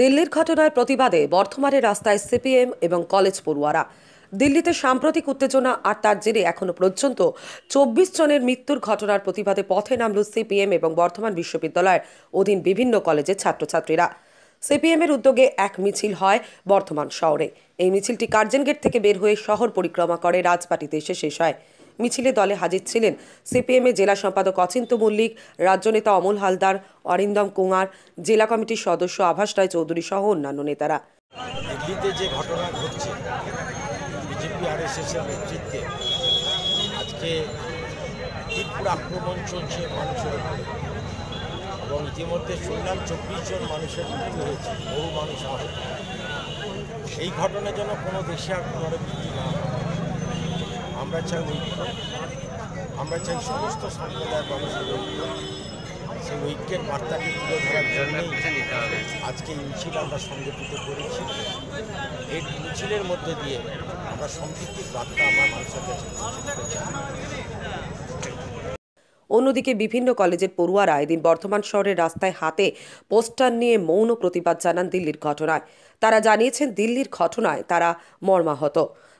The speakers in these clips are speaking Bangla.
দিল্লির ঘটনার প্রতিবাদে বর্ধমানের রাস্তায় সিপিএম এবং কলেজ পড়ুয়ারা দিল্লিতে সাম্প্রতিক উত্তেজনা আর তার জেরে এখনও পর্যন্ত চব্বিশ জনের মৃত্যুর ঘটনার প্রতিবাদে পথে নামল সিপিএম এবং বর্ধমান বিশ্ববিদ্যালয়ের অধীন বিভিন্ন কলেজের ছাত্রছাত্রীরা সিপিএমের উদ্যোগে এক মিছিল হয় বর্ধমান শহরে এই মিছিলটি গেট থেকে বের হয়ে শহর পরিক্রমা করে রাজবাটিতে এসে শেষ হয় মিছিলে দলে হাজির ছিলেন সিপিএমের জেলা সম্পাদক অচিন্ত মল্লিক রাজ্য নেতা অমল হালদার অরিন্দম কুমার জেলা কমিটির সদস্য আভাস রায় চৌধুরী সহ অন্যান্য নেতারা দিল্লিতে যে ঘটনা ঘটছে বিজেপি আরএসএসের নেতৃত্বে আজকে তীব্র আক্রমণ চলছে মানুষের এবং ইতিমধ্যে শুনলাম চব্বিশ জন মানুষের মৃত্যু হয়েছে বহু মানুষ আহত এই ঘটনা যেন কোনো দেশে আর পুনরাবৃত্তি না আমরা চাই ঐক্য আমরা চাই সমস্ত সম্প্রদায়ের মানুষের ঐক্য সেই ঐক্যের বার্তাকে তুলে ধরার জন্য আজকে মিছিল আমরা সংগঠিত করেছি এই মিছিলের মধ্যে দিয়ে আমরা সম্পৃক্তির বার্তা আমরা মানুষের কাছে অন্যদিকে বিভিন্ন কলেজের পড়ুয়ারা এদিন বর্ধমান শহরের রাস্তায় হাতে পোস্টার নিয়ে মৌন প্রতিবাদ জানান দিল্লির ঘটনায় তারা জানিয়েছেন দিল্লির ঘটনায় তারা মর্মাহত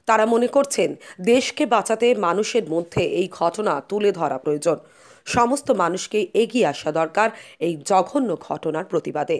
তারা মনে করছেন দেশকে বাঁচাতে মানুষের মধ্যে এই ঘটনা তুলে ধরা প্রয়োজন সমস্ত মানুষকে এগিয়ে আসা দরকার এই জঘন্য ঘটনার প্রতিবাদে